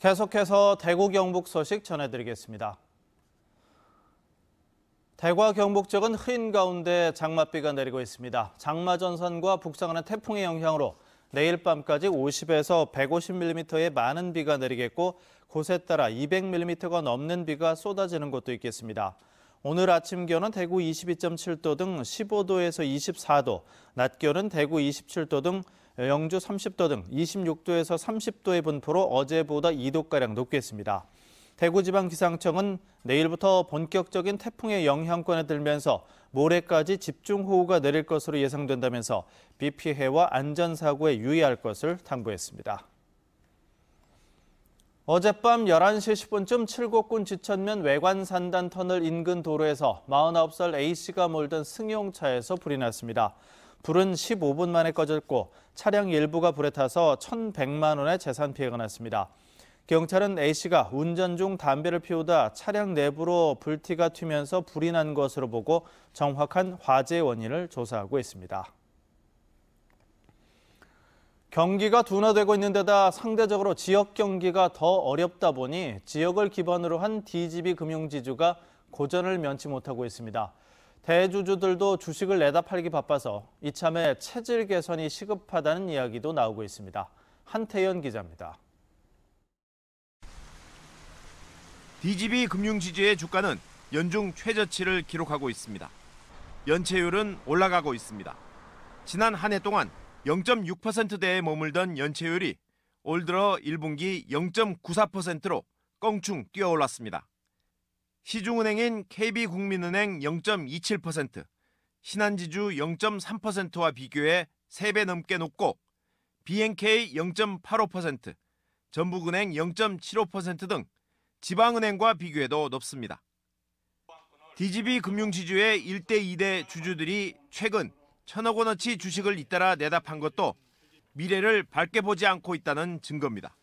계속해서 대구 경북 소식 전해드리겠습니다. 대구와 경북 지역은 흐린 가운데 장맛비가 내리고 있습니다. 장마 전선과 북상하는 태풍의 영향으로 내일 밤까지 50에서 150mm의 많은 비가 내리겠고 곳에 따라 200mm가 넘는 비가 쏟아지는 곳도 있겠습니다. 오늘 아침 기온은 대구 22.7도 등 15도에서 24도, 낮 기온은 대구 27도 등 영주 30도 등 26도에서 30도의 분포로 어제보다 2도가량 높겠습니다. 대구지방기상청은 내일부터 본격적인 태풍의 영향권에 들면서 모레까지 집중호우가 내릴 것으로 예상된다면서 비 피해와 안전사고에 유의할 것을 당부했습니다. 어젯밤 11시 10분쯤 칠곡군 지천면 외관산단 터널 인근 도로에서 49살 A씨가 몰던 승용차에서 불이 났습니다. 불은 15분 만에 꺼졌고 차량 일부가 불에 타서 1,100만 원의 재산 피해가 났습니다. 경찰은 A씨가 운전 중 담배를 피우다 차량 내부로 불티가 튀면서 불이 난 것으로 보고 정확한 화재 원인을 조사하고 있습니다. 경기가 둔화되고 있는 데다 상대적으로 지역 경기가 더 어렵다 보니 지역을 기반으로 한 DGB 금융지주가 고전을 면치 못하고 있습니다. 대주주들도 주식을 내다 팔기 바빠서 이참에 체질 개선이 시급하다는 이야기도 나오고 있습니다. 한태연 기자입니다. DGB 금융지주의 주가는 연중 최저치를 기록하고 있습니다. 연체율은 올라가고 있습니다. 지난 한 해 동안 0.6%대에 머물던 연체율이 올 들어 1분기 0.94%로 껑충 뛰어올랐습니다. 시중은행인 KB국민은행 0.27%, 신한지주 0.3%와 비교해 3배 넘게 높고 BNK 0.85%, 전북은행 0.75%등 지방은행과 비교해도 높습니다. DGB 금융지주의 1대 2대 주주들이 최근 천억 원어치 주식을 잇따라 내다 판 것도 미래를 밝게 보지 않고 있다는 증거입니다.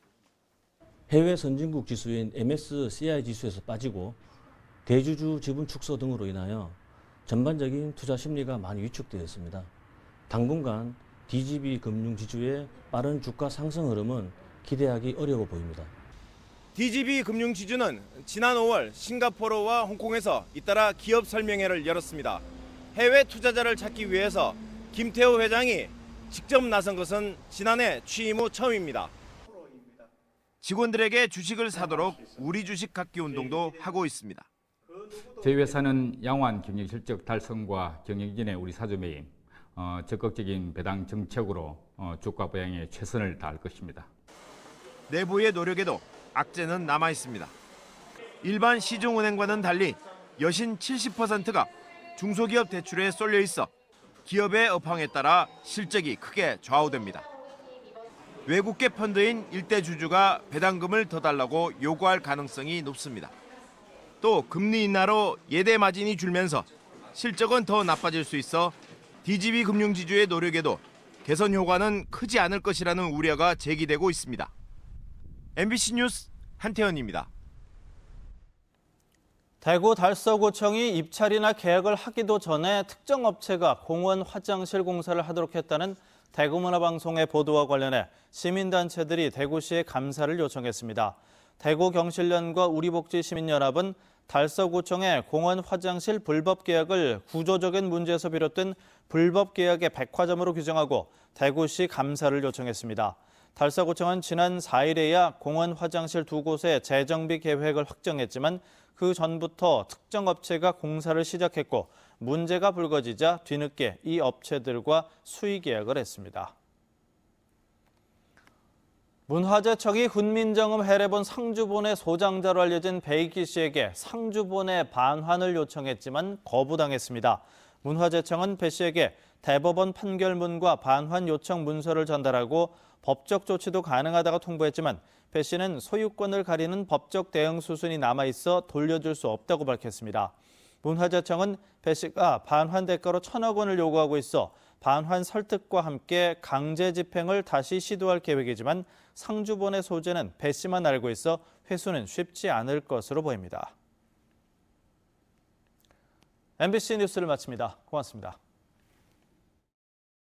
해외 선진국 지수인 MSCI 지수에서 빠지고 대주주 지분 축소 등으로 인하여 전반적인 투자 심리가 많이 위축되어 습니다 당분간 DGB 금융지주의 빠른 주가 상승 흐름은 기대하기 어려워 보입니다. DGB 금융지주는 지난 5월 싱가포르와 홍콩에서 잇따라 기업 설명회를 열었습니다. 해외 투자자를 찾기 위해서 김태호 회장이 직접 나선 것은 지난해 취임 후 처음입니다. 직원들에게 주식을 사도록 우리 주식 갖기 운동도 하고 있습니다. 저희 회사는 양호한 경영 실적 달성과 경영진의 우리 사주 매임, 어, 적극적인 배당 정책으로 어, 주가 보양에 최선을 다할 것입니다. 내부의 노력에도 악재는 남아 있습니다. 일반 시중은행과는 달리 여신 70%가 중소기업 대출에 쏠려 있어 기업의 업황에 따라 실적이 크게 좌우됩니다. 외국계 펀드인 일대 주주가 배당금을 더 달라고 요구할 가능성이 높습니다. 또 금리 인하로 예대 마진이 줄면서 실적은 더 나빠질 수 있어 DGB 금융지주의 노력에도 개선 효과는 크지 않을 것이라는 우려가 제기되고 있습니다. MBC 뉴스 한태현입니다. 대구 달서구청이 입찰이나 계약을 하기도 전에 특정 업체가 공원 화장실 공사를 하도록 했다는 대구문화방송의 보도와 관련해 시민단체들이 대구시에 감사를 요청했습니다. 대구경실련과 우리복지시민연합은 달서구청의 공원 화장실 불법 계약을 구조적인 문제에서 비롯된 불법 계약의 백화점으로 규정하고 대구시 감사를 요청했습니다. 달서구청은 지난 4일에야 공원 화장실 두 곳의 재정비 계획을 확정했지만 그 전부터 특정 업체가 공사를 시작했고 문제가 불거지자 뒤늦게 이 업체들과 수의 계약을 했습니다. 문화재청이 훈민정음 해례본 상주본의 소장자로 알려진 베이키 씨에게 상주본의 반환을 요청했지만 거부당했습니다. 문화재청은 배 씨에게 대법원 판결문과 반환 요청 문서를 전달하고 법적 조치도 가능하다고 통보했지만 배 씨는 소유권을 가리는 법적 대응 수순이 남아있어 돌려줄 수 없다고 밝혔습니다. 문화재청은 배 씨가 반환 대가로 천억 원을 요구하고 있어 반환 설득과 함께 강제 집행을 다시 시도할 계획이지만 상주본의 소재는 배 씨만 알고 있어 회수는 쉽지 않을 것으로 보입니다. MBC 뉴스를 마칩니다. 고맙습니다.